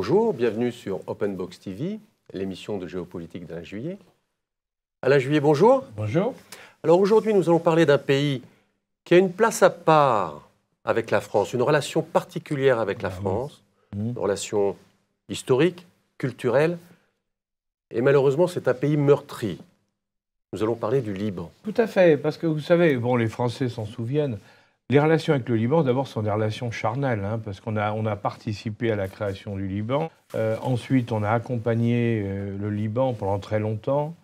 Bonjour, bienvenue sur Open Box TV, l'émission de géopolitique d'Alain Juillet. Alain Juillet, bonjour. Bonjour. Alors aujourd'hui, nous allons parler d'un pays qui a une place à part avec la France, une relation particulière avec la ah France, mmh. une relation historique, culturelle, et malheureusement, c'est un pays meurtri. Nous allons parler du Liban. Tout à fait, parce que vous savez, bon, les Français s'en souviennent, les relations avec le Liban, d'abord, sont des relations charnelles, hein, parce qu'on a, on a participé à la création du Liban. Euh, ensuite, on a accompagné euh, le Liban pendant très longtemps.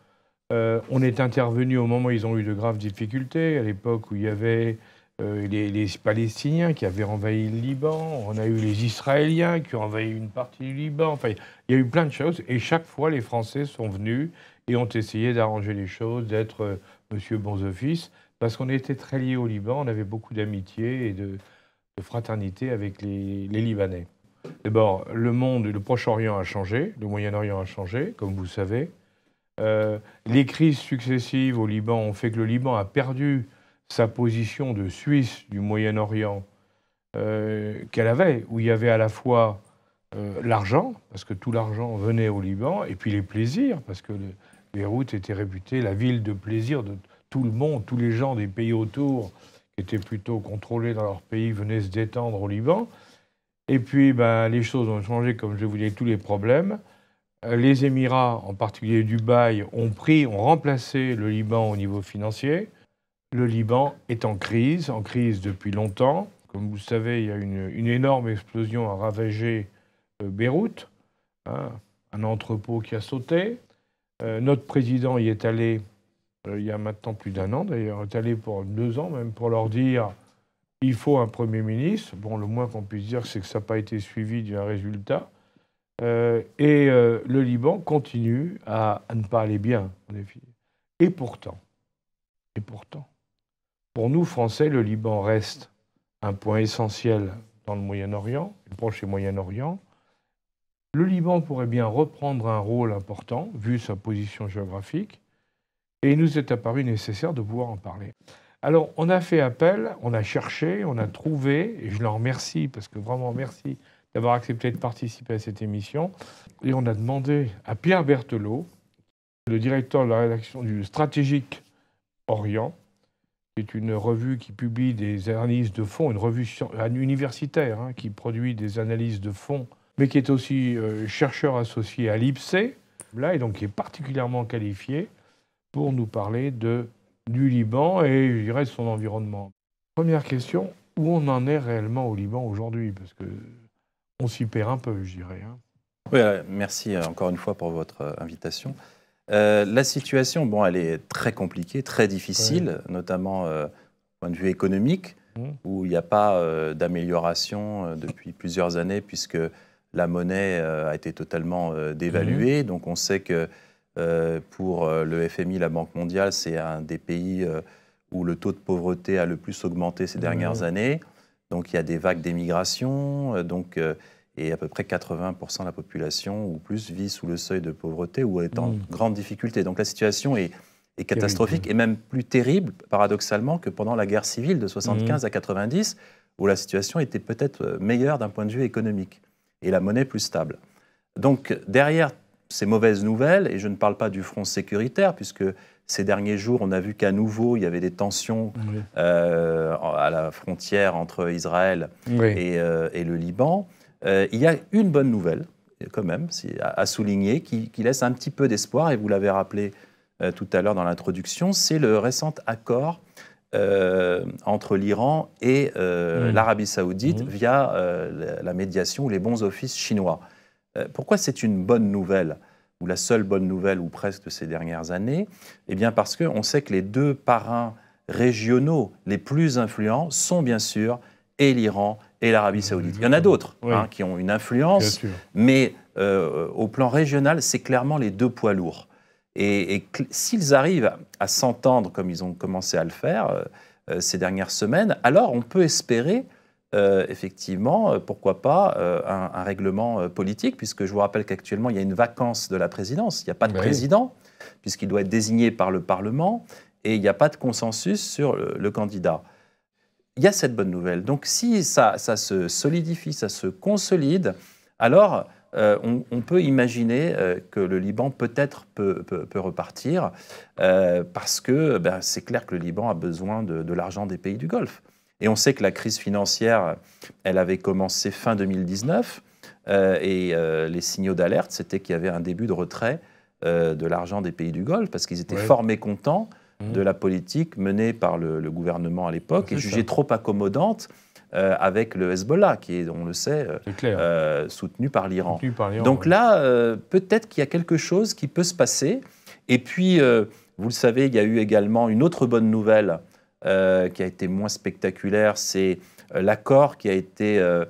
Euh, on est intervenu au moment où ils ont eu de graves difficultés, à l'époque où il y avait les, Palestiniens qui avaient envahi le Liban, on a eu les Israéliens qui ont envahi une partie du Liban. Enfin, il y a eu plein de choses, et chaque fois, les Français sont venus et ont essayé d'arranger les choses, d'être Monsieur Bons parce qu'on était très liés au Liban, on avait beaucoup d'amitié et de, fraternité avec les, Libanais. D'abord, le monde, le Proche-Orient a changé, le Moyen-Orient a changé, comme vous savez. Euh, les crises successives au Liban ont fait que le Liban a perdu sa position de Suisse du Moyen-Orient euh, qu'elle avait, où il y avait à la fois euh, l'argent, parce que tout l'argent venait au Liban, et puis les plaisirs, parce que le, Beyrouth était réputée la ville de plaisir de, tout le monde, tous les gens des pays autour qui étaient plutôt contrôlés dans leur pays venaient se détendre au Liban. Et puis, ben, les choses ont changé, comme je vous disais, tous les problèmes. Euh, les Émirats, en particulier Dubaï, ont pris, ont remplacé le Liban au niveau financier. Le Liban est en crise, en crise depuis longtemps. Comme vous le savez, il y a une, énorme explosion à ravager euh, Beyrouth, hein, un entrepôt qui a sauté. Euh, notre président y est allé euh, il y a maintenant plus d'un an d'ailleurs, est allé pour deux ans même pour leur dire il faut un Premier ministre. Bon, le moins qu'on puisse dire, c'est que ça n'a pas été suivi d'un résultat. Euh, et euh, le Liban continue à, ne pas aller bien, Et pourtant, et pourtant, pour nous Français, le Liban reste un point essentiel dans le Moyen-Orient, le Proche et Moyen-Orient. Le Liban pourrait bien reprendre un rôle important, vu sa position géographique. Et il nous est apparu nécessaire de pouvoir en parler. Alors, on a fait appel, on a cherché, on a trouvé, et je leur remercie, parce que vraiment merci d'avoir accepté de participer à cette émission. Et on a demandé à Pierre Berthelot, le directeur de la rédaction du Stratégique Orient, qui est une revue qui publie des analyses de fonds, une revue universitaire hein, qui produit des analyses de fonds, mais qui est aussi euh, chercheur associé à l'IPSE, là, et donc qui est particulièrement qualifié pour nous parler de, du Liban et, je dirais, de son environnement. Première question, où on en est réellement au Liban aujourd'hui Parce que on s'y perd un peu, je dirais. Hein. Oui, euh, merci euh, encore une fois pour votre euh, invitation. la situation, bon, elle est très compliquée, très difficile, notamment euh, point de vue économique, mmh. où il n'y a pas d'amélioration depuis plusieurs années, puisque la monnaie a été totalement dévaluée. Mmh. Donc on sait que euh, pour euh, le FMI, la Banque mondiale, c'est un des pays euh, où le taux de pauvreté a le plus augmenté ces dernières années. Donc il y a des vagues d'émigration, donc, et à peu près 80% de la population ou plus vit sous le seuil de pauvreté ou est en mmh. grande difficulté. Donc la situation est, catastrophique et même plus terrible, paradoxalement, que pendant la guerre civile de 75 mmh. à 90, où la situation était peut-être meilleure d'un point de vue économique et la monnaie plus stable. Donc derrière ces mauvaises nouvelles, et je ne parle pas du front sécuritaire, puisque ces derniers jours, on a vu qu'à nouveau, il y avait des tensions euh, à la frontière entre Israël euh, et, le Liban. Euh, il y a une bonne nouvelle, quand même, à, souligner, qui, laisse un petit peu d'espoir, et vous l'avez rappelé tout à l'heure dans l'introduction, c'est le récent accord entre l'Iran et l'Arabie saoudite via la médiation ou les bons offices chinois. Euh, pourquoi c'est une bonne nouvelle ou la seule bonne nouvelle ou presque ces dernières années Eh bien parce qu'on sait que les deux parrains régionaux les plus influents sont bien sûr et l'Iran et l'Arabie saoudite. Il y en a mhm. d'autres hein, qui ont une influence, mais euh, au plan régional, c'est clairement les deux poids lourds. Et, s'ils arrivent à s'entendre comme ils ont commencé à le faire euh, ces dernières semaines, alors on peut espérer euh, effectivement, euh, pourquoi pas euh, un, règlement politique, puisque je vous rappelle qu'actuellement, il y a une vacance de la présidence, il n'y a pas de président, puisqu'il doit être désigné par le Parlement, et il n'y a pas de consensus sur le, candidat. Il y a cette bonne nouvelle. Donc si ça, se solidifie, ça se consolide, alors on, peut imaginer que le Liban peut-être peut, repartir, parce que ben, c'est clair que le Liban a besoin de l'argent des pays du Golfe. Et on sait que la crise financière, elle avait commencé fin 2019. Euh, et euh, les signaux d'alerte, c'était qu'il y avait un début de retrait euh, de l'argent des pays du Golfe, parce qu'ils étaient fort mécontents mmh. de la politique menée par le, gouvernement à l'époque, et jugée trop accommodante. avec le Hezbollah, qui est, on le sait, soutenu par l'Iran. Donc là, peut-être qu'il y a quelque chose qui peut se passer. Et puis, vous le savez, il y a eu également une autre bonne nouvelle euh, qui a été moins spectaculaire, c'est euh, l'accord qui a été euh,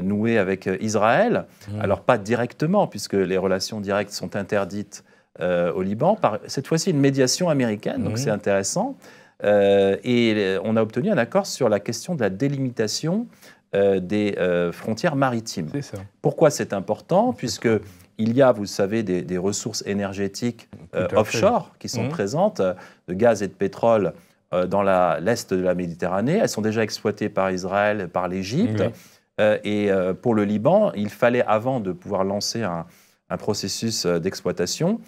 noué avec Israël. Mmh. Alors pas directement, puisque les relations directes sont interdites au Liban, par cette fois-ci une médiation américaine, donc mmh. c'est intéressant. et on a obtenu un accord sur la question de la délimitation des frontières maritimes. Pourquoi c'est important Puisque il y a, vous savez, des, ressources énergétiques offshore qui sont mmh. présentes, de gaz et de pétrole euh, dans l'est de la Méditerranée. Elles sont déjà exploitées par Israël, par l'Égypte. Euh, et euh, pour le Liban, il fallait, avant de pouvoir lancer un, processus d'exploitation,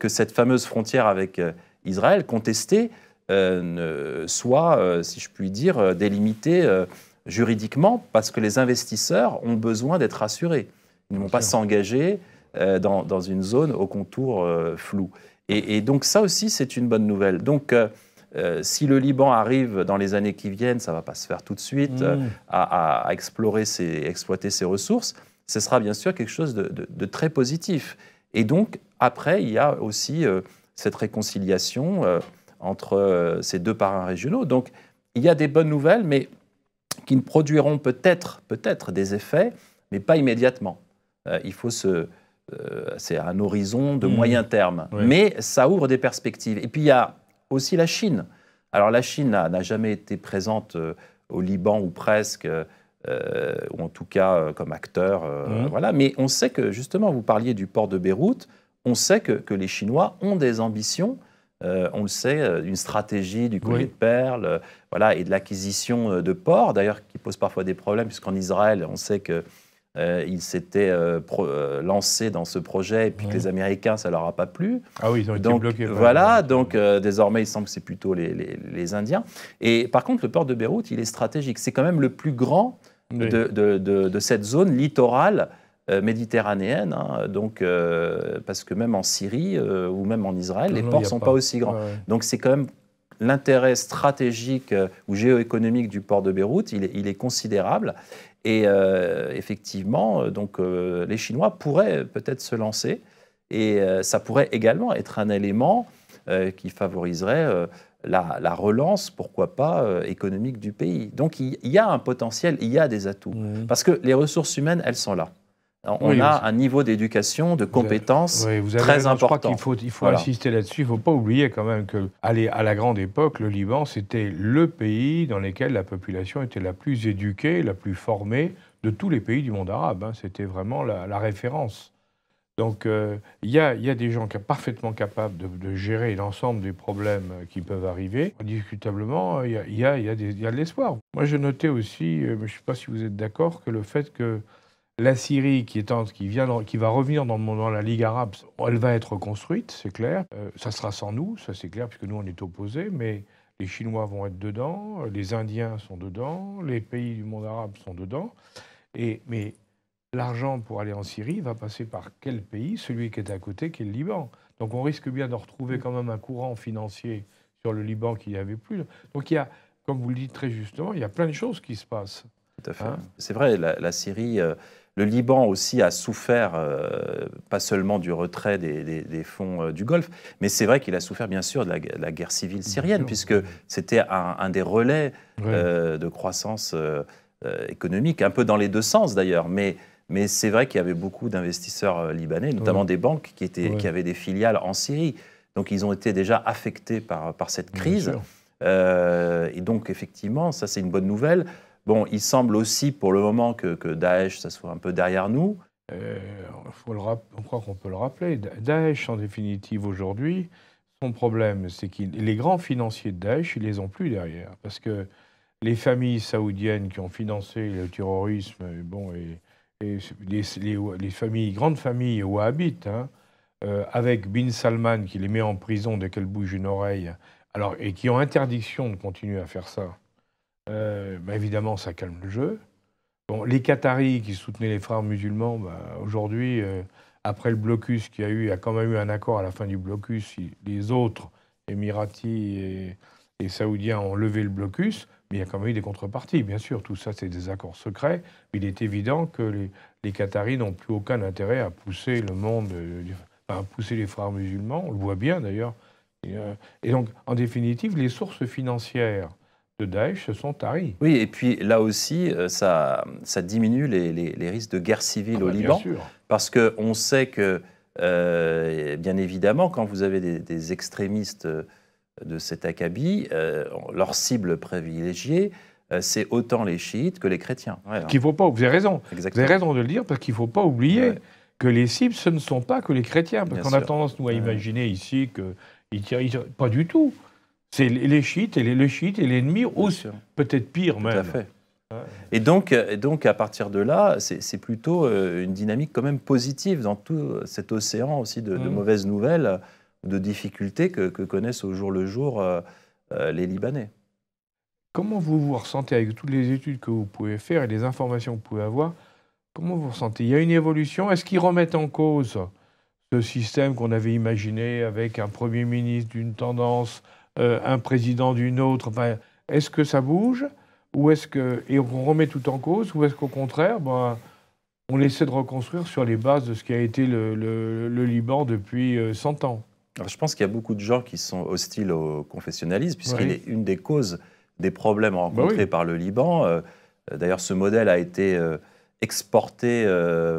que cette fameuse frontière avec Israël contestée soit, si je puis dire, délimitée juridiquement, parce que les investisseurs ont besoin d'être rassurés. Ils ne vont pas s'engager dans, une zone au contours flou. Et, et, donc ça aussi, c'est une bonne nouvelle. Donc euh, si le Liban arrive dans les années qui viennent, ça ne va pas se faire tout de suite, mmh. euh, à, explorer ses, exploiter ses ressources, ce sera bien sûr quelque chose de, très positif. Et donc, après, il y a aussi euh, cette réconciliation entre ces deux parrains régionaux. Donc, il y a des bonnes nouvelles, mais qui ne produiront peut-être peut, -être, des effets, mais pas immédiatement. il faut se, c'est un horizon de mmh. moyen terme. Mais ça ouvre des perspectives. Et puis il y a aussi la Chine. Alors la Chine n'a jamais été présente euh, au Liban ou presque, euh, ou en tout cas euh, comme acteur. Mmh. voilà. Mais on sait que, justement, vous parliez du port de Beyrouth, on sait que, les Chinois ont des ambitions. on le sait, d'une stratégie du collier de perles voilà, et de l'acquisition de ports, d'ailleurs qui pose parfois des problèmes, puisqu'en Israël, on sait que euh, il s'était euh, euh, lancé dans ce projet et puis les Américains, ça leur a pas plu. Ah oui, ils ont été bloqués. Voilà, donc euh, désormais, il semble que c'est plutôt les, Indiens. Et par contre, le port de Beyrouth, il est stratégique. C'est quand même le plus grand de, cette zone littorale méditerranéenne, hein. donc, parce que même en Syrie ou même en Israël, les ports ne sont pas, aussi grands. Donc c'est quand même l'intérêt stratégique euh, ou géoéconomique du port de Beyrouth, il est, considérable. Et euh, effectivement, euh, donc, les Chinois pourraient peut-être se lancer. Et ça pourrait également être un élément qui favoriserait la, relance, pourquoi pas, économique du pays. Donc il y a un potentiel, il y a des atouts. Parce que les ressources humaines, elles sont là. On a un niveau d'éducation, de compétences vous très important. Je faut, il faut insister là-dessus. Il ne faut pas oublier quand même que, à la grande époque, le Liban, c'était le pays dans lequel la population était la plus éduquée, la plus formée de tous les pays du monde arabe. Hein. C'était vraiment la, référence. Donc, euh, il y, a, des gens qui sont parfaitement capables de, gérer l'ensemble des problèmes qui peuvent arriver. Indiscutablement, il y a, de l'espoir. Moi, j'ai notais aussi, euh, je ne sais pas si vous êtes d'accord, que le fait que la Syrie, qui, qui, vient qui va revenir dans, la Ligue arabe, elle va être construite, c'est clair. Euh, ça sera sans nous, ça c'est clair, puisque nous on est opposés, mais les Chinois vont être dedans, les Indiens sont dedans, les pays du monde arabe sont dedans. Et, mais l'argent pour aller en Syrie va passer par quel pays Celui qui est à côté, qui est le Liban. Donc on risque bien de retrouver quand même un courant financier sur le Liban qu'il n'y avait plus. Donc il y a, comme vous le dites très justement, il y a plein de choses qui se passent. Tout hein c'est vrai, la, Syrie. Euh, le Liban aussi a souffert, euh, pas seulement du retrait des, fonds euh, du Golfe, mais c'est vrai qu'il a souffert bien sûr de la, guerre civile syrienne, puisque c'était un, des relais euh, de croissance économique, un peu dans les deux sens d'ailleurs, mais c'est vrai qu'il y avait beaucoup d'investisseurs libanais, notamment des banques qui, avaient des filiales en Syrie. Donc ils ont été déjà affectés par, cette crise. et donc effectivement, ça c'est une bonne nouvelle. Bon, il semble aussi pour le moment que, Daesh, ça soit un peu derrière nous. Euh, on croit qu'on peut le rappeler. Daesh, en définitive, aujourd'hui, son problème, c'est que les grands financiers de Daesh, ils les ont plus derrière. Parce que les familles saoudiennes qui ont financé le terrorisme, bon, et, les, familles, grandes familles wahhabites, hein, euh, avec Bin Salman qui les met en prison dès qu'elle bouge une oreille, alors, et qui ont interdiction de continuer à faire ça. Euh, bah, évidemment, ça calme le jeu. Bon, les Qataris qui soutenaient les frères musulmans, bah, aujourd'hui, euh, après le blocus qu'il y a eu, il y a quand même eu un accord à la fin du blocus. Les autres, Émiratis et, Saoudiens, ont levé le blocus, mais il y a quand même eu des contreparties. Bien sûr, tout ça, c'est des accords secrets. il est évident que les, Qataris n'ont plus aucun intérêt à pousser le monde, euh, à pousser les frères musulmans. On le voit bien d'ailleurs. et euh, donc, en définitive, les sources financières de Daesh se sont taris. Oui, et puis là aussi, euh, ça, diminue les, risques de guerre civile ah au bah, Liban. Bien sûr. Parce qu'on sait que, euh, bien évidemment, quand vous avez des, extrémistes euh, de cet acabit, leur cible privilégiée, c'est autant les chiites que les chrétiens. Hein. qu'il faut pas, vous avez raison. Vous avez raison de le dire, parce qu'il ne faut pas oublier que les cibles, ce ne sont pas que les chrétiens. Parce qu'on a tendance, nous, à imaginer ici que. Ils pas du tout. C'est les chiites et les, chiites et l'ennemi, ou peut-être pire même. Tout à fait. Et donc, donc, à partir de là, c'est plutôt euh, une dynamique quand même positive dans tout cet océan aussi de, mmh. mauvaises nouvelles, de difficultés que, connaissent au jour le jour euh, euh, les Libanais. Comment vous vous ressentez avec toutes les études que vous pouvez faire et les informations que vous pouvez avoir Comment vous ressentez Il y a une évolution. Est-ce qu'ils remettent en cause ce système qu'on avait imaginé avec un Premier ministre d'une tendance, euh, un président d'une autre. est-ce que ça bouge ou est-ce que et on remet tout en cause ou est-ce qu'au contraire, ben, on essaie de reconstruire sur les bases de ce qui a été le, Liban depuis 100 euh, ans Je pense qu'il y a beaucoup de gens qui sont hostiles au confessionnalisme puisqu'il est une des causes des problèmes bah rencontrés par le Liban. Euh, d'ailleurs, ce modèle a été exporté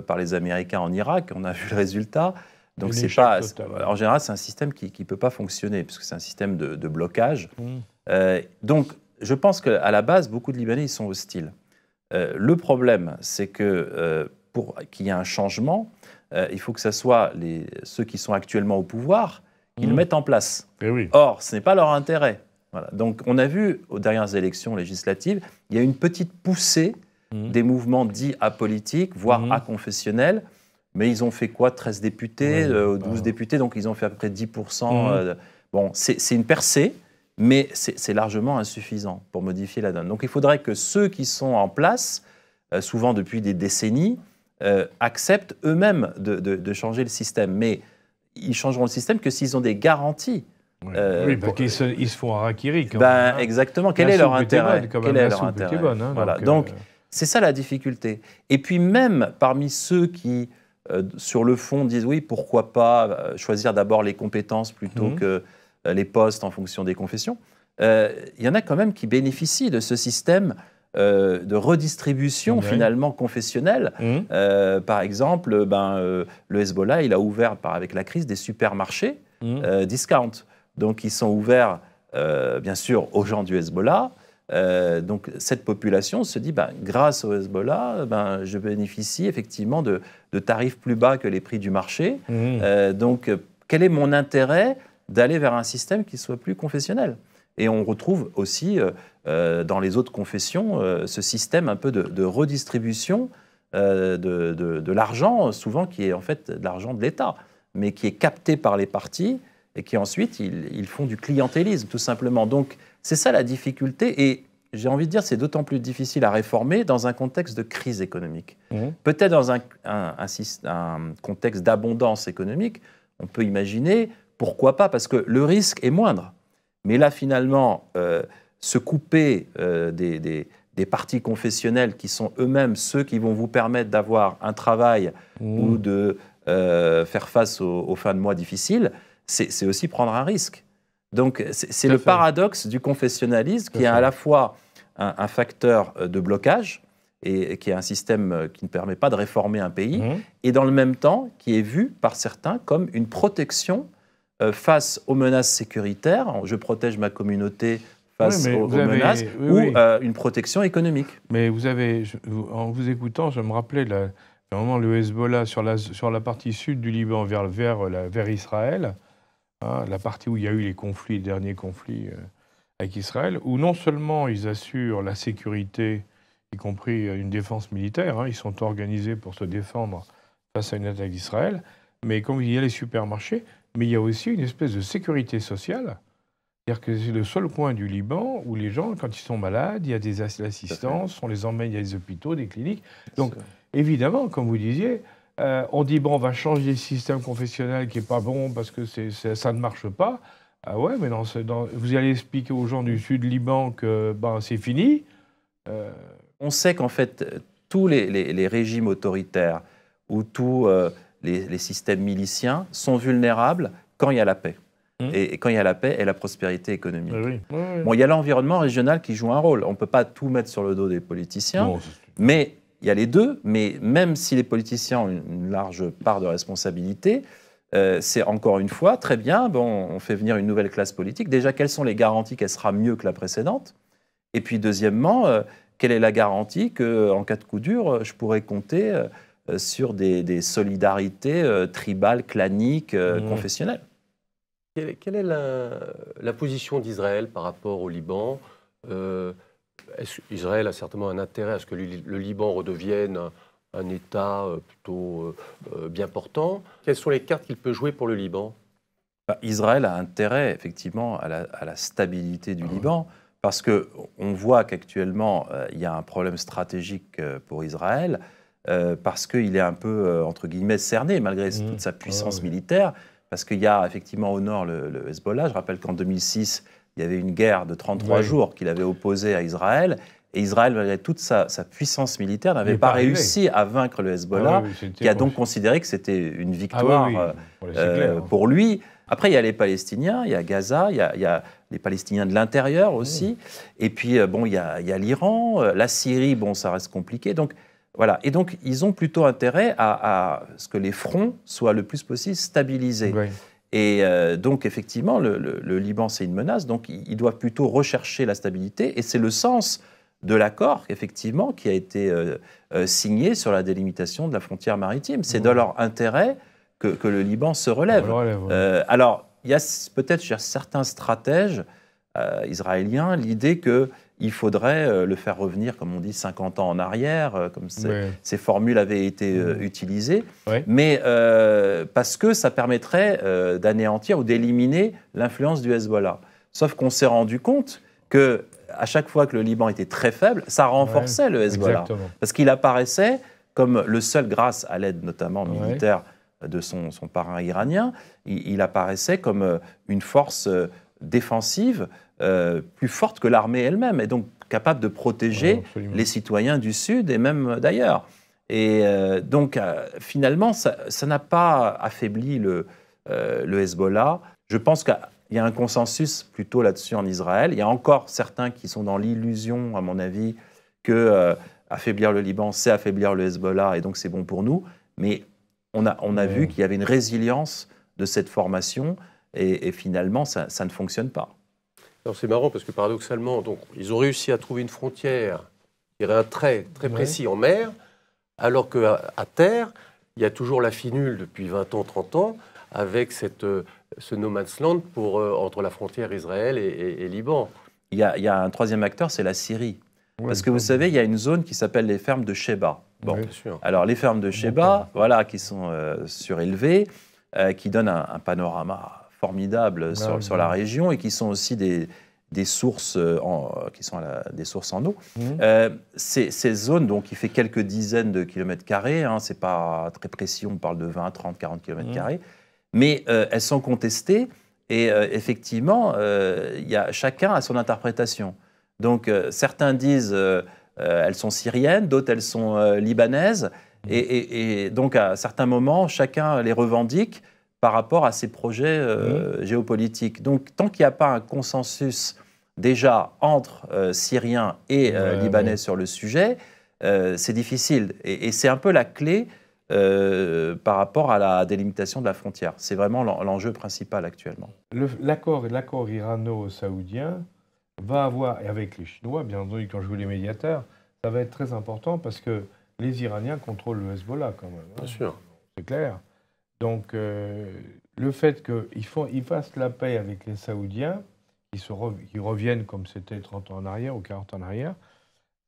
par les Américains en Irak. On a vu le résultat c'est pas. En général, c'est un système qui ne peut pas fonctionner parce que c'est un système de, blocage. Mmh. Euh, donc je pense qu'à la base, beaucoup de Libanais sont hostiles. Euh, le problème, c'est que euh, pour qu'il y ait un changement, il faut que ce soit les, ceux qui sont actuellement au pouvoir qui mmh. le mettent en place. Eh Or, ce n'est pas leur intérêt. Donc on a vu aux dernières élections législatives, il y a une petite poussée mmh. des mouvements dits apolitiques, voire aconfessionnels, mais ils ont fait quoi 13 députés, 12 euh, députés, donc ils ont fait à peu près 10%. Mmh. Euh, bon, c'est une percée, mais c'est largement insuffisant pour modifier la donne. Donc il faudrait que ceux qui sont en place, euh, souvent depuis des décennies, acceptent eux-mêmes de, changer le système. Mais ils changeront le système que s'ils ont des garanties. oui, parce pour... qu'ils se, font harakiri. ben, hein. Exactement. Quel est leur intérêt Quel est leur intérêt bonne, hein, voilà. Donc, c'est ça la difficulté. Et puis même parmi ceux qui euh, sur le fond, disent oui, pourquoi pas euh, choisir d'abord les compétences plutôt mhm. que euh, les postes en fonction des confessions. Il y en a quand même qui bénéficient de ce système de redistribution finalement confessionnelle. Mhm. par exemple, ben, le Hezbollah, il a ouvert avec la crise des supermarchés mhm. discount. Donc ils sont ouverts, bien sûr, aux gens du Hezbollah, euh, donc cette population se dit, bah, grâce au Hezbollah, ben, je bénéficie effectivement de, tarifs plus bas que les prix du marché. Mmh. Euh, donc quel est mon intérêt d'aller vers un système qui soit plus confessionnel Et on retrouve aussi euh, dans les autres confessions ce système un peu de, de redistribution de, l'argent, souvent qui est en fait de l'argent de l'État, mais qui est capté par les partis et qui ensuite ils, ils font du clientélisme tout simplement. Donc c'est ça la difficulté et j'ai envie de dire c'est d'autant plus difficile à réformer dans un contexte de crise économique. Mmh. Peut-être dans un, contexte d'abondance économique, on peut imaginer pourquoi pas, parce que le risque est moindre. Mais là, finalement, euh, se couper euh, des, partis confessionnels qui sont eux-mêmes ceux qui vont vous permettre d'avoir un travail mmh. ou de euh, faire face aux fins de mois difficiles, c'est aussi prendre un risque. Donc c'est le paradoxe du confessionnalisme qui est à la fois un, facteur euh, de blocage et qui est un système euh, qui ne permet pas de réformer un pays, mhm. et dans le même temps qui est vu par certains comme une protection euh, face aux menaces sécuritaires. Je protège ma communauté face aux, menaces ou une protection économique. Mais vous avez, en vous écoutant, je me rappelais moment le Hezbollah sur la, sur la partie sud du Liban vers, vers Israël Hein, la partie où il y a eu les conflits, les derniers conflits euh, avec Israël, où non seulement ils assurent la sécurité, y compris euh, une défense militaire, hein, ils sont organisés pour se défendre face à une attaque d'Israël, mais comme il y a les supermarchés, mais il y a aussi une espèce de sécurité sociale. C'est-à-dire que c'est le seul coin du Liban où les gens, quand ils sont malades, il y a des assistances, on les emmène, à des hôpitaux, des cliniques. Donc, évidemment, comme vous disiez, euh, on dit, bon, on va changer le système confessionnel qui n'est pas bon parce que c'est ça ne marche pas. Ah ouais, mais vous allez expliquer aux gens du sud Liban que ben, c'est fini. Euh, on sait qu'en fait, tous les, régimes autoritaires ou tous euh, les, systèmes miliciens sont vulnérables quand il y a la paix. Hmm. Et, quand il y a la paix et la prospérité économique. Eh bon, il y a l'environnement régional qui joue un rôle. On ne peut pas tout mettre sur le dos des politiciens, mais il y a les deux, mais même si les politiciens ont une large part de responsabilité, euh, c'est encore une fois très bien, bon, on fait venir une nouvelle classe politique. Déjà, quelles sont les garanties qu'elle sera mieux que la précédente Et puis, deuxièmement, euh, quelle est la garantie qu'en cas de coup dur, euh, je pourrais compter sur des, solidarités tribales, claniques, mmh. confessionnelles Quelle, est la position d'Israël par rapport au Liban Israël a certainement un intérêt à ce que le Liban redevienne un État euh, plutôt euh, euh, bien portant. Quelles sont les cartes qu'il peut jouer pour le Liban bah, Israël a intérêt effectivement à la, stabilité du ah. Liban parce que on voit qu'actuellement il y a un problème stratégique pour Israël parce qu'il est un peu entre guillemets cerné malgré mmh. toute sa ah puissance militaire parce qu'il y a effectivement au nord le Hezbollah. Je rappelle qu'en 2006 il y avait une guerre de 33 jours qu'il avait opposée à Israël. Et Israël, malgré toute sa, puissance militaire, n'avait pas, réussi à vaincre le Hezbollah, ah qui a donc considéré que c'était une ah victoire euh, euh, hein. pour, lui. Après, il y a les Palestiniens, il y a Gaza, il y a, les Palestiniens de l'intérieur aussi. Mmh. Et puis, euh, bon, il y a, l'Iran, la Syrie, bon, ça reste compliqué. Donc, voilà. Et donc, ils ont plutôt intérêt à, à ce que les fronts soient le plus possible stabilisés. Et euh, donc, effectivement, le, Liban, c'est une menace. Donc, ils doivent plutôt rechercher la stabilité. Et c'est le sens de l'accord, effectivement, qui a été euh, euh, signé sur la délimitation de la frontière maritime. C'est mmh. dans de leur intérêt que, le Liban se relève. alors, il y a peut-être chez certains stratèges israéliens l'idée que il faudrait euh, le faire revenir, comme on dit, 50 ans en arrière, euh, comme ces formules avaient été euh, mmh. utilisées, mais parce que ça permettrait d'anéantir ou d'éliminer l'influence du Hezbollah. Sauf qu'on s'est rendu compte que à chaque fois que le Liban était très faible, ça renforçait le Hezbollah, parce qu'il apparaissait comme le seul, grâce à l'aide notamment militaire de son, parrain iranien, il apparaissait comme une force défensive euh, plus forte que l'armée elle-même, et donc capable de protéger les citoyens du Sud et même euh, d'ailleurs. Et euh, donc, finalement, ça n'a pas affaibli le, Hezbollah. Je pense qu'il y a un consensus plutôt là-dessus en Israël. Il y a encore certains qui sont dans l'illusion, à mon avis, que affaiblir le Liban, c'est affaiblir le Hezbollah, et donc c'est bon pour nous. Mais on a, on a vu qu'il y avait une résilience de cette formation, et, finalement, ça ne fonctionne pas. Alors c'est marrant parce que paradoxalement, donc, ils ont réussi à trouver une frontière, qui un trait très précis en mer, alors qu'à à terre, il y a toujours la finule depuis 20 ans, 30 ans, avec cette, euh, ce no man's land pour, euh, entre la frontière Israël et, Liban. Il y, a, un troisième acteur, c'est la Syrie. parce que vous savez, il y a une zone qui s'appelle les fermes de Sheba. Bon, alors les fermes de Sheba, voilà, qui sont euh, surélevées, qui donnent un panorama formidables bah sur, bah la région et qui sont aussi des, sources euh, en, qui sont des sources en eau. Mhm. Euh, ces, zones, donc, qui fait quelques dizaines de kilomètres carrés, hein, c'est pas très précis, on parle de 20, 30, 40 kilomètres mhm. carrés, mais euh, elles sont contestées et effectivement, y a, chacun a son interprétation. Donc, certains disent elles sont syriennes, d'autres elles sont libanaises, mhm. et, et, donc à certains moments, chacun les revendique par rapport à ces projets euh, mmh. géopolitiques. Donc, tant qu'il n'y a pas un consensus déjà entre euh, Syriens et euh, Libanais sur le sujet, c'est difficile. Et, c'est un peu la clé par rapport à la délimitation de la frontière. C'est vraiment l'enjeu principal actuellement. L'accord, irano-saoudien va avoir, avec les Chinois, bien entendu, quand je vous les médiateurs, ça va être très important parce que les Iraniens contrôlent le Hezbollah quand même. Hein. Bien sûr. C'est clair. Donc, euh, le fait qu'ils ils fassent la paix avec les Saoudiens, qui, reviennent comme c'était 30 ans en arrière ou 40 ans en arrière,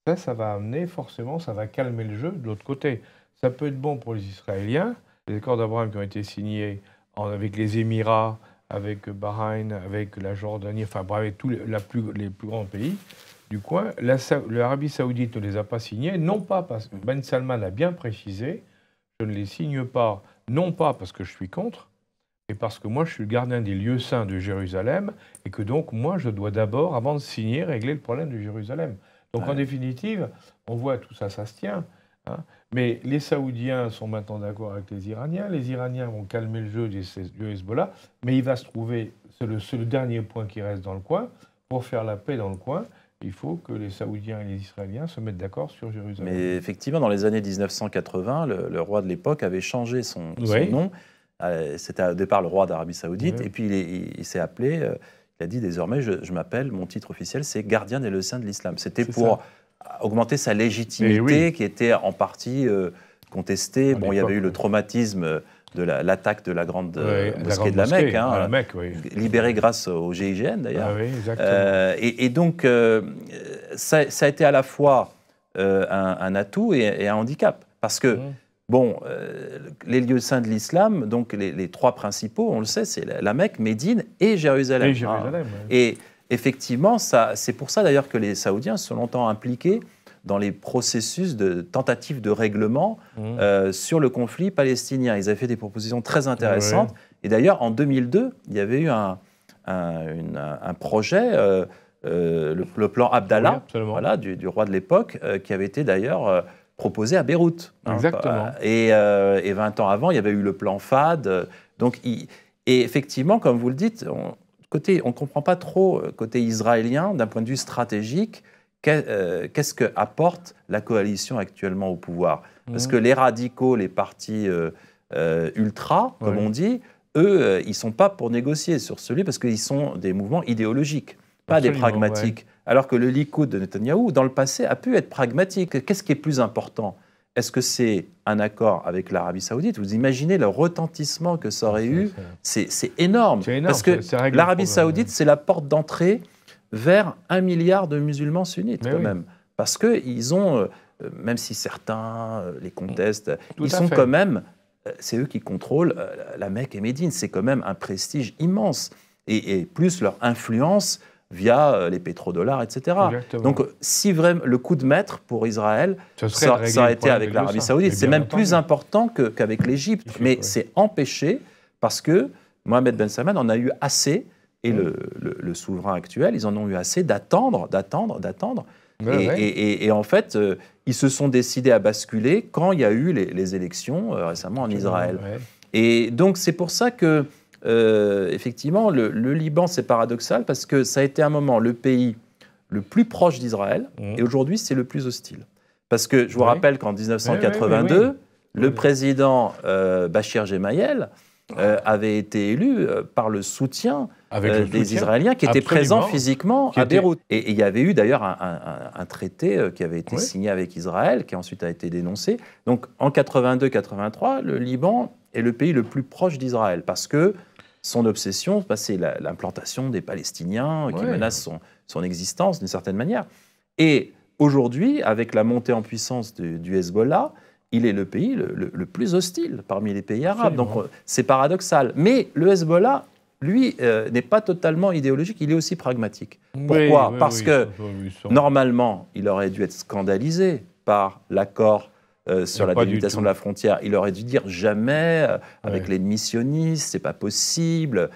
ça, ça va amener forcément, ça va calmer le jeu de l'autre côté. Ça peut être bon pour les Israéliens, les accords d'Abraham qui ont été signés avec les Émirats, avec Bahreïn, avec la Jordanie, enfin avec tous les, plus, grands pays du coin. L'Arabie saoudite ne les a pas signés, non pas parce que Ben Salman a bien précisé, je ne les signe pas non pas parce que je suis contre, mais parce que moi je suis le gardien des lieux saints de Jérusalem, et que donc moi je dois d'abord, avant de signer, régler le problème de Jérusalem. Donc en définitive, on voit tout ça, ça se tient. Hein. Mais les Saoudiens sont maintenant d'accord avec les Iraniens. Les Iraniens vont calmer le jeu du Hezbollah. Mais il va se trouver, c'est le, le, dernier point qui reste dans le coin, pour faire la paix dans le coin il faut que les Saoudiens et les Israéliens se mettent d'accord sur Jérusalem. Mais effectivement, dans les années 1980, le, roi de l'époque avait changé son, nom. Euh, c'était au départ le roi d'Arabie Saoudite, et puis il, s'est appelé, euh, il a dit désormais, je, m'appelle, mon titre officiel, c'est gardien des leçons de l'islam. C'était pour augmenter sa eh légitimité, qui était en partie euh, contestée. bon, il y avait eu le traumatisme de l'attaque de la grande euh, mosquée de la, Mecque, hein, euh, libérée grâce au GIGN d'ailleurs. Ah euh, et, donc, ça, a été à la fois un, atout et, un handicap. Parce que, mmh. bon, les lieux saints de l'islam, donc les, trois principaux, on le sait, c'est la Mecque, Médine et Jérusalem. Et, ah. effectivement ça et effectivement, c'est pour ça d'ailleurs que les Saoudiens sont longtemps impliqués dans les processus de tentative de règlement mmh. euh, sur le conflit palestinien. Ils avaient fait des propositions très intéressantes. Et d'ailleurs, en 2002, il y avait eu un, projet, euh, euh, le, plan Abdallah, voilà, du, roi de l'époque, qui avait été d'ailleurs proposé à Beyrouth. Hein. Exactement. et, 20 ans avant, il y avait eu le plan FAD. Donc, et effectivement, comme vous le dites, côté, on ne comprend pas trop côté israélien d'un point de vue stratégique. Euh, qu'est-ce que apporte la coalition actuellement au pouvoir Parce mmh. que les radicaux, les partis euh, euh, ultra, comme on dit, eux, ils ne sont pas pour négocier sur celui parce qu'ils sont des mouvements idéologiques, pas des pragmatiques. Alors que le Likoud de Netanyahou, dans le passé, a pu être pragmatique. Qu'est-ce qui est plus important Est-ce que c'est un accord avec l'Arabie Saoudite Vous imaginez le retentissement que ça aurait eu C'est énorme, énorme, Parce que l'Arabie Saoudite, c'est la porte d'entrée vers un milliard de musulmans sunnites, quand même. Parce qu'ils ont, euh, euh, même si certains euh, les contestent, ils sont quand même, c'est eux qui contrôlent la Mecque et Médine. C'est quand même un prestige immense. Et, plus leur influence via les pétrodollars, etc. Donc, si vraiment le coup de maître pour Israël, ça, a été avec l'Arabie Saoudite. C'est même plus important qu'avec l'Égypte. Mais c'est empêché parce que Mohamed Ben Salman en a eu assez et mm. le, souverain actuel, ils en ont eu assez d'attendre, d'attendre, d'attendre. et, en fait, euh, ils se sont décidés à basculer quand il y a eu les, élections euh, récemment en Israël. Et donc c'est pour ça que, euh, effectivement, le, Liban, c'est paradoxal parce que ça a été un moment le pays le plus proche d'Israël, mm. et aujourd'hui c'est le plus hostile. Parce que je vous rappelle qu'en 1982, le président Bachir Gemayel avait été élu par le soutien avec euh, des Israéliens qui étaient présents physiquement à Beyrouth. Et il y avait eu d'ailleurs un, traité euh, qui avait été signé avec Israël, qui ensuite a été dénoncé. Donc en 82-83, le Liban est le pays le plus proche d'Israël parce que son obsession, bah, c'est l'implantation des Palestiniens qui menacent menace son, son existence d'une certaine manière. Et aujourd'hui, avec la montée en puissance du, Hezbollah, il est le pays le, plus hostile parmi les pays arabes. Donc euh, c'est paradoxal. Mais le Hezbollah lui, euh, n'est pas totalement idéologique, il est aussi pragmatique. Pourquoi Parce que, normalement, il aurait dû être scandalisé par l'accord euh, sur la délimitation de la frontière. Il aurait dû dire jamais, euh, avec les missionnistes, c'est pas possible.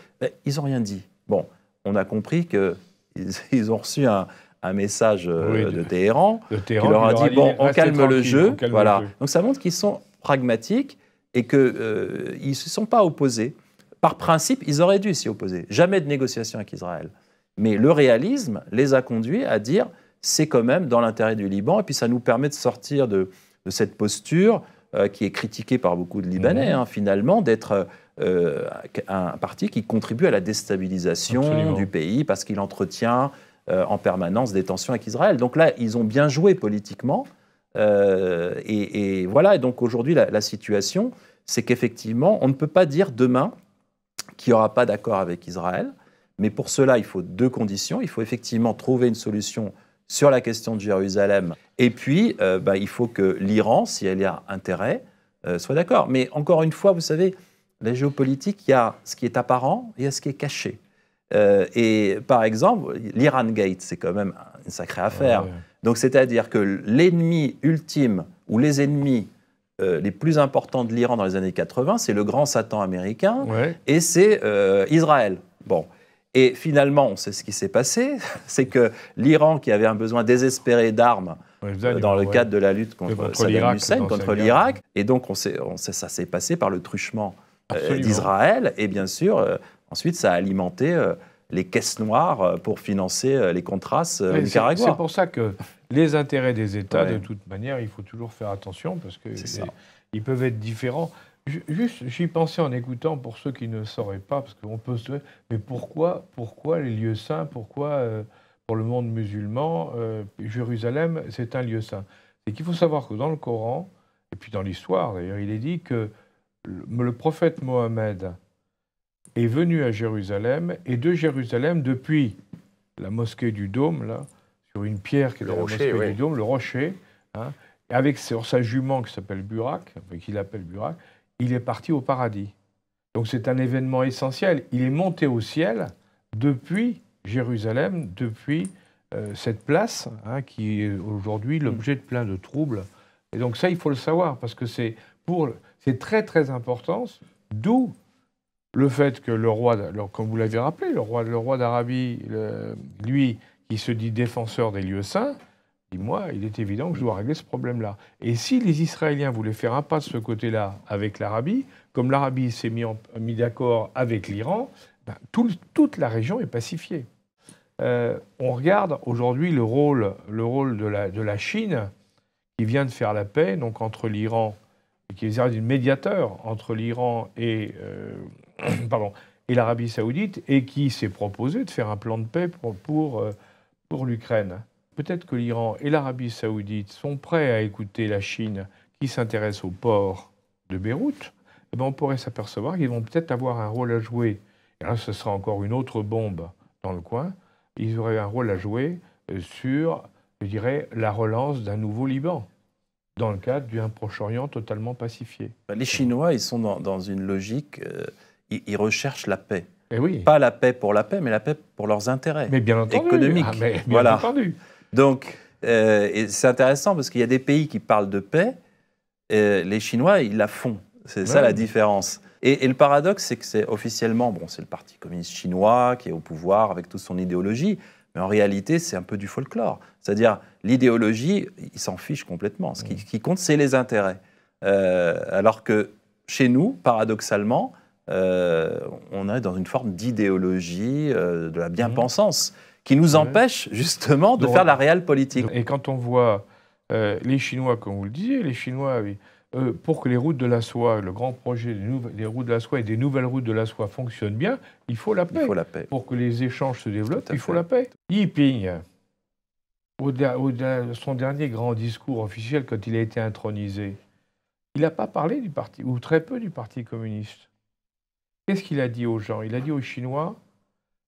ils n'ont rien dit. Bon, on a compris qu'ils ont reçu un, message de, Téhéran, qui leur a dit, bon, on calme le jeu. voilà. Le jeu. Donc ça montre qu'ils sont pragmatiques et qu'ils ne se sont pas opposés par principe, ils auraient dû s'y opposer. Jamais de négociation avec Israël. Mais le réalisme les a conduits à dire c'est quand même dans l'intérêt du Liban, et puis ça nous permet de sortir de, cette posture euh, qui est critiquée par beaucoup de Libanais, mhm. hein, finalement, d'être euh, un parti qui contribue à la déstabilisation du pays parce qu'il entretient euh, en permanence des tensions avec Israël. Donc là, ils ont bien joué politiquement. Et, voilà, et donc aujourd'hui, la situation, c'est qu'effectivement, on ne peut pas dire demain, qui n'y aura pas d'accord avec Israël. Mais pour cela, il faut deux conditions. Il faut effectivement trouver une solution sur la question de Jérusalem. Et puis, euh, bah, il faut que l'Iran, si elle y a intérêt, euh, soit d'accord. Mais encore une fois, vous savez, la géopolitique, il y a ce qui est apparent et il y a ce qui est caché. Euh, et par exemple, l'Iran Gate, c'est quand même une sacrée affaire. Donc, c'est-à-dire que l'ennemi ultime ou les ennemis euh, les plus importants de l'Iran dans les années 80, c'est le grand Satan américain et c'est euh, Israël. Bon. Et finalement, on sait ce qui s'est passé, c'est que l'Iran, qui avait un besoin désespéré d'armes euh, dans le cadre de la lutte contre, Saddam Hussein, contre l'Irak, et donc on sait, on ça s'est passé par le truchement d'Israël, et bien sûr, ensuite ça a alimenté les caisses noires pour financer les contrats C'est pour ça que les intérêts des États, de toute manière, il faut toujours faire attention parce qu'ils peuvent être différents. Juste, j'y pensais en écoutant pour ceux qui ne sauraient pas, parce qu'on peut se. Mais pourquoi, pourquoi les lieux saints Pourquoi, euh, pour le monde musulman, euh, Jérusalem, c'est un lieu saint C'est qu'il faut savoir que dans le Coran, et puis dans l'histoire d'ailleurs, il est dit que le, le prophète Mohammed est venu à Jérusalem, et de Jérusalem, depuis la mosquée du Dôme, là, sur une pierre qui est le dans rocher, le rocher, hein. avec sa jument qui s'appelle Burak, qu'il appelle Burak, il est parti au paradis. Donc c'est un événement essentiel. Il est monté au ciel depuis Jérusalem, depuis euh, cette place hein, qui est aujourd'hui l'objet de plein de troubles. Et donc ça, il faut le savoir parce que c'est pour c'est très très important. D'où le fait que le roi, alors, comme vous l'avez rappelé, le roi, le roi d'Arabie, lui, qui se dit défenseur des lieux saints, dit moi, il est évident que je dois régler ce problème-là. Et si les Israéliens voulaient faire un pas de ce côté-là avec l'Arabie, comme l'Arabie s'est mis, mis d'accord avec l'Iran, ben, toute la région est pacifiée. Euh, on regarde aujourd'hui le rôle, le rôle de, la, de la Chine qui vient de faire la paix, donc entre l'Iran, qui est une médiateur entre l'Iran et, euh, pardon, et l'Arabie saoudite, et qui s'est proposé de faire un plan de paix pour, pour euh, pour l'Ukraine. Peut-être que l'Iran et l'Arabie saoudite sont prêts à écouter la Chine qui s'intéresse au port de Beyrouth. Eh ben, on pourrait s'apercevoir qu'ils vont peut-être avoir un rôle à jouer. Et là, ce sera encore une autre bombe dans le coin. Ils auraient un rôle à jouer euh, sur, je dirais, la relance d'un nouveau Liban dans le cadre d'un Proche-Orient totalement pacifié. Les Chinois, ils sont dans, une logique, euh, ils recherchent la paix. Eh oui. Pas la paix pour la paix, mais la paix pour leurs intérêts mais bien économiques. Ah, mais bien voilà. entendu. Donc, euh, c'est intéressant parce qu'il y a des pays qui parlent de paix, les Chinois, ils la font. C'est ça la différence. Et, le paradoxe, c'est que c'est officiellement, bon, c'est le Parti communiste chinois qui est au pouvoir avec toute son idéologie, mais en réalité, c'est un peu du folklore. C'est-à-dire, l'idéologie, ils s'en fichent complètement. Ce qui, compte, c'est les intérêts. Euh, alors que chez nous, paradoxalement, euh, on est dans une forme d'idéologie euh, de la mhm. bien-pensance qui nous empêche justement de faire la réelle politique. Et quand on voit euh, les Chinois, comme vous le disiez, les Chinois, pour que les routes de la soie, le grand projet des, routes de la soie et des nouvelles routes de la soie fonctionnent bien, il faut la paix. Il faut la paix. Pour que les échanges se développent, il faut la paix. Yi Ping, au, au, son dernier grand discours officiel quand il a été intronisé, il n'a pas parlé du parti, ou très peu du Parti communiste. Qu'est-ce qu'il a dit aux gens Il a dit aux Chinois,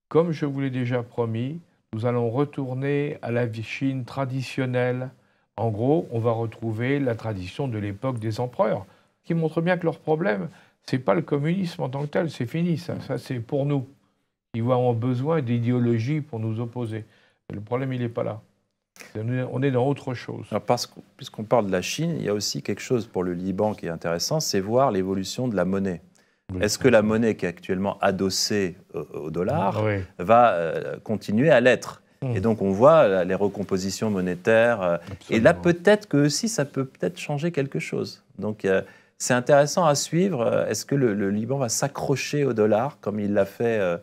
comme je vous l'ai déjà promis, nous allons retourner à la Chine traditionnelle. En gros, on va retrouver la tradition de l'époque des empereurs, qui montre bien que leur problème, ce n'est pas le communisme en tant que tel, c'est fini, ça, c'est pour nous. Ils ont besoin d'idéologie pour nous opposer. Le problème, il n'est pas là. On est dans autre chose. puisqu'on parle de la Chine, il y a aussi quelque chose pour le Liban qui est intéressant, c'est voir l'évolution de la monnaie. Est-ce que la monnaie qui est actuellement adossée au dollar va euh, continuer à l'être hmm. et donc on voit euh, les recompositions monétaires. Euh, et là peut-être que aussi ça peut peut-être changer quelque chose. Donc c'est intéressant à suivre. Est-ce que le, Liban va s'accrocher au dollar comme il l'a fait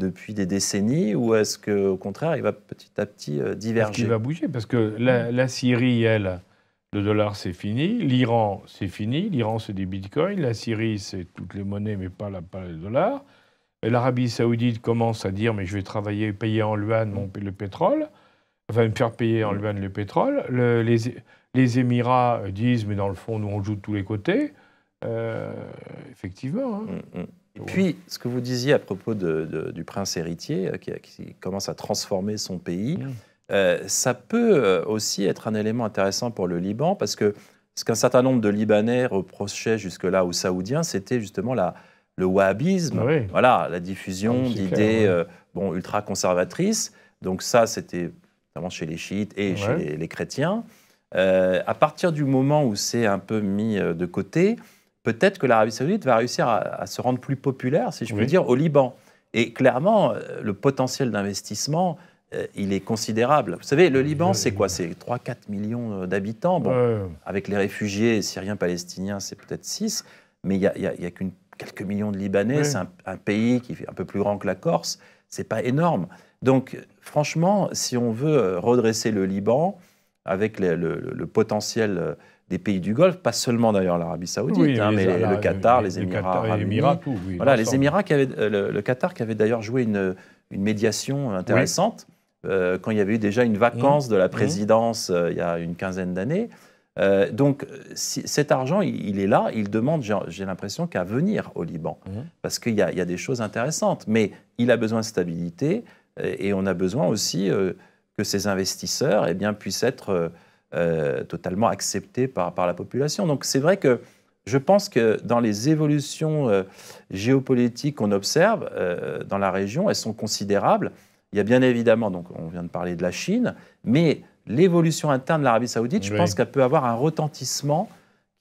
depuis des décennies ou est-ce qu'au contraire il va petit à petit diverger Il va bouger parce que la Syrie, elle, le dollar, c'est fini. L'Iran, c'est fini. L'Iran, c'est des bitcoins. La Syrie, c'est toutes les monnaies, mais pas, la, le dollar. L'Arabie saoudite commence à dire, mais je vais travailler, payer en yuan le pétrole. Enfin, me faire payer en yuan le pétrole. les, Émirats disent, mais dans le fond, nous, on joue de tous les côtés. Euh, effectivement. Hein. Mm, mm. Et puis, ce que vous disiez à propos du prince héritier, euh, qui, commence à transformer son pays, mm. Euh, ça peut euh, aussi être un élément intéressant pour le Liban, parce que ce qu'un certain nombre de Libanais reprochaient jusque-là aux Saoudiens, c'était justement la, le wahhabisme, ah voilà, la diffusion ah d'idées euh, bon, ultra-conservatrices. Donc ça, c'était notamment chez les chiites et chez les, chrétiens. à partir du moment où c'est un peu mis de côté, peut-être que l'Arabie saoudite va réussir à, se rendre plus populaire, si je peux dire, au Liban. Et clairement, le potentiel d'investissement euh, il est considérable. Vous savez, le Liban, c'est quoi C'est 3-4 millions euh, d'habitants. Bon, avec les réfugiés syriens, palestiniens, c'est peut-être 6, mais il n'y a, y a, qu'une quelques millions de Libanais, c'est un, pays qui est un peu plus grand que la Corse, c'est pas énorme. Donc, franchement, si on veut euh, redresser le Liban avec le, potentiel des pays du Golfe, pas seulement d'ailleurs l'Arabie Saoudite, hein, mais le Qatar, les, Émirats voilà, les Émirats avaient, le, Qatar qui avait d'ailleurs joué une médiation intéressante. Euh, quand il y avait eu déjà une mmh. vacance de la mmh. présidence euh, il y a une quinzaine d'années. Euh, donc cet argent, il, est là, il demande, j'ai l'impression, qu'à venir au Liban, mmh. parce qu'il y, a des choses intéressantes, mais il a besoin de stabilité et, on a besoin aussi que ces investisseurs eh puissent être totalement acceptés par, la population. Donc c'est vrai que je pense que dans les évolutions géopolitiques qu'on observe dans la région, elles sont considérables. Il y a bien évidemment, donc on vient de parler de la Chine, mais l'évolution interne de l'Arabie saoudite, je pense qu'elle peut avoir un retentissement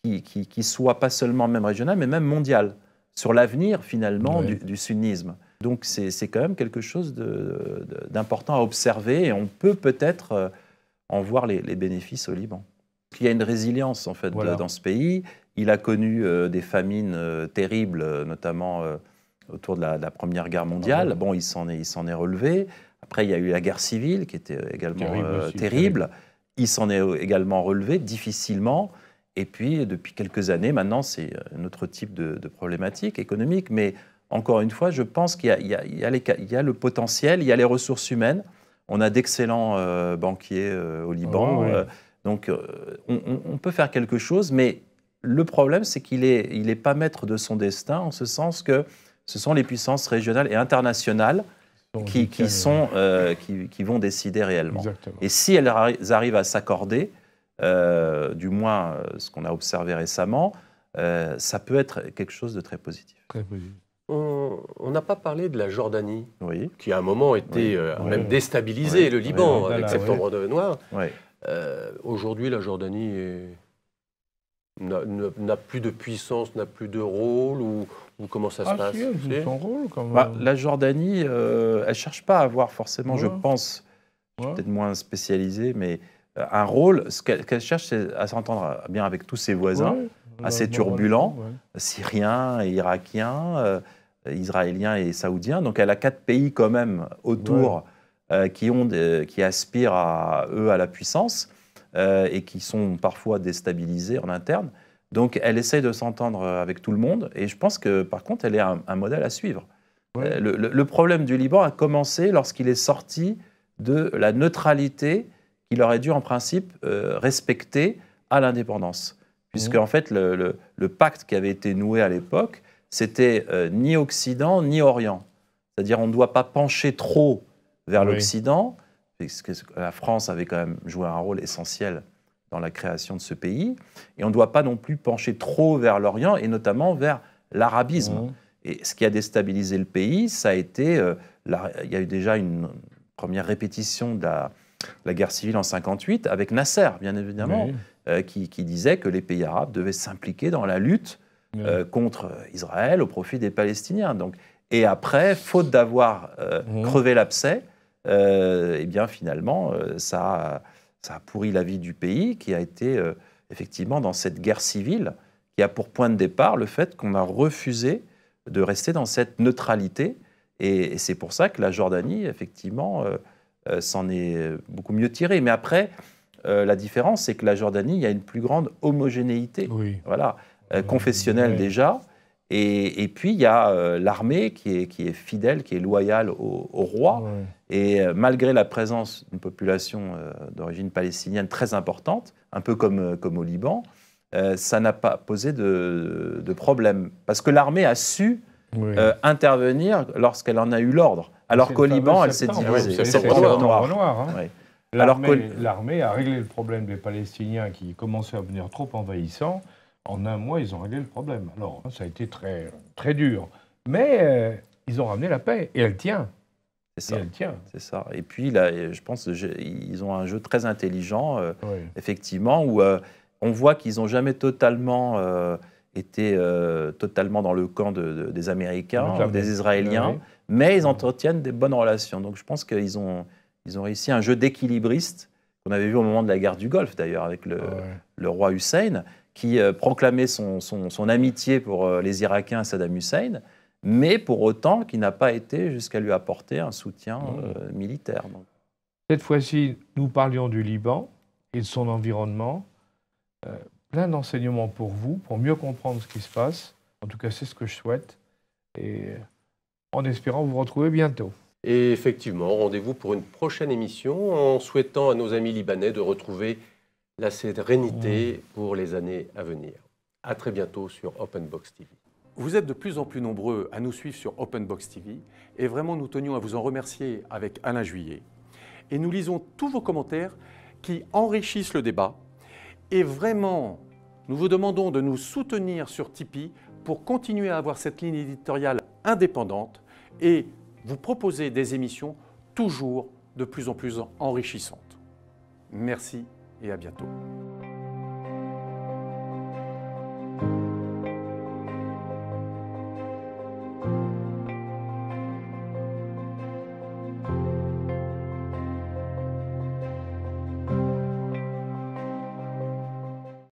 qui, qui, soit pas seulement même régional, mais même mondial, sur l'avenir finalement du, sunnisme. Donc c'est quand même quelque chose d'important à observer et on peut peut-être euh, en voir les, bénéfices au Liban. Il y a une résilience en fait dans ce pays. Il a connu euh, des famines euh, terribles, notamment autour de la, Première Guerre mondiale. Bon, il s'en est, est relevé. Après, il y a eu la guerre civile qui était également terrible. Euh, il s'en est également relevé difficilement. Et puis, depuis quelques années, maintenant, c'est euh, un autre type de, problématique économique. Mais encore une fois, je pense qu'il y, a le potentiel, il y a les ressources humaines. On a d'excellents euh, banquiers au Liban. Oh, donc, on, peut faire quelque chose. Mais le problème, c'est qu'il n'est il est pas maître de son destin, en ce sens que ce sont les puissances régionales et internationales qui, sont, euh, euh, qui, vont décider réellement. Et si elles arrivent à s'accorder, euh, du moins ce qu'on a observé récemment, ça peut être quelque chose de très positif. On n'a pas parlé de la Jordanie, qui à un moment était même déstabilisée, le Liban, avec Septembre de Noir. Aujourd'hui, la Jordanie est n'a plus de puissance, n'a plus de rôle ou, comment ça se passe La Jordanie, elle euh, elle cherche pas à avoir forcément, je pense, peut-être moins spécialisé, mais euh, un rôle. Ce qu'elle cherche, c'est à s'entendre bien avec tous ses voisins, assez turbulents, syriens, irakiens, euh, israéliens et saoudiens. Donc elle a quatre pays quand même autour qui, ont, qui aspirent à eux à la puissance. Euh, et qui sont parfois déstabilisées en interne. Donc elle essaye de s'entendre euh, avec tout le monde et je pense que par contre elle est un, modèle à suivre. Euh, le, problème du Liban a commencé lorsqu'il est sorti de la neutralité qu'il aurait dû en principe respecter à l'indépendance. Puisque en fait le, pacte qui avait été noué à l'époque, c'était ni Occident ni Orient. C'est-à-dire on ne doit pas pencher trop vers l'Occident la France avait quand même joué un rôle essentiel dans la création de ce pays. Et on ne doit pas non plus pencher trop vers l'Orient et notamment vers l'arabisme. Mmh. Et ce qui a déstabilisé le pays, ça a été. Euh, il y a eu déjà une première répétition de la, guerre civile en 58 avec Nasser, bien évidemment, euh, qui, disait que les pays arabes devaient s'impliquer dans la lutte euh, contre Israël au profit des Palestiniens. Donc, et après, faute d'avoir mmh. crevé l'abcès, euh, eh bien finalement, euh, ça a, ça a, pourri la vie du pays qui a été euh, effectivement dans cette guerre civile qui a pour point de départ le fait qu'on a refusé de rester dans cette neutralité. Et, c'est pour ça que la Jordanie, effectivement, s'en est beaucoup mieux tirée. Mais après, la différence, c'est que la Jordanie, il y a une plus grande homogénéité. Voilà, confessionnelle déjà. Et, puis, il y a l'armée qui est, qui est, fidèle, qui est loyale au, roi. Et euh, malgré la présence d'une population euh, d'origine palestinienne très importante, un peu comme, euh, comme au Liban, ça n'a pas posé de, problème. Parce que l'armée a su intervenir lorsqu'elle en a eu l'ordre. Alors qu'au Liban, elle s'est divisée. C'est un noir. noir hein. L'armée a réglé le problème des Palestiniens qui commençaient à devenir trop envahissants. En un mois, ils ont réglé le problème. Alors, hein, ça a été très, très dur. Mais ils ont ramené la paix et elle tient. C'est ça. Et C'est ça. Et puis, là, je pense qu'ils ont un jeu très intelligent, euh, effectivement, où euh, on voit qu'ils n'ont jamais totalement euh, été totalement dans le camp des Américains, ou des Israéliens, mais ils entretiennent des bonnes relations. Donc, je pense qu'ils ont, ils ont réussi un jeu d'équilibriste qu'on avait vu au moment de la guerre du Golfe, d'ailleurs, avec le, roi Hussein, qui proclamait son, son, son amitié pour les Irakiens à Saddam Hussein mais pour autant qui n'a pas été jusqu'à lui apporter un soutien mmh. euh, militaire. Cette fois-ci, nous parlions du Liban et de son environnement. Euh, plein d'enseignements pour vous, pour mieux comprendre ce qui se passe. En tout cas, c'est ce que je souhaite. Et euh, en espérant vous retrouver bientôt. Et effectivement, rendez-vous pour une prochaine émission en souhaitant à nos amis libanais de retrouver la sérénité mmh. pour les années à venir. À très bientôt sur Open Box TV. Vous êtes de plus en plus nombreux à nous suivre sur Openbox TV et vraiment nous tenions à vous en remercier avec Alain Juillet. Et nous lisons tous vos commentaires qui enrichissent le débat. Et vraiment, nous vous demandons de nous soutenir sur Tipeee pour continuer à avoir cette ligne éditoriale indépendante et vous proposer des émissions toujours de plus en plus enrichissantes. Merci et à bientôt.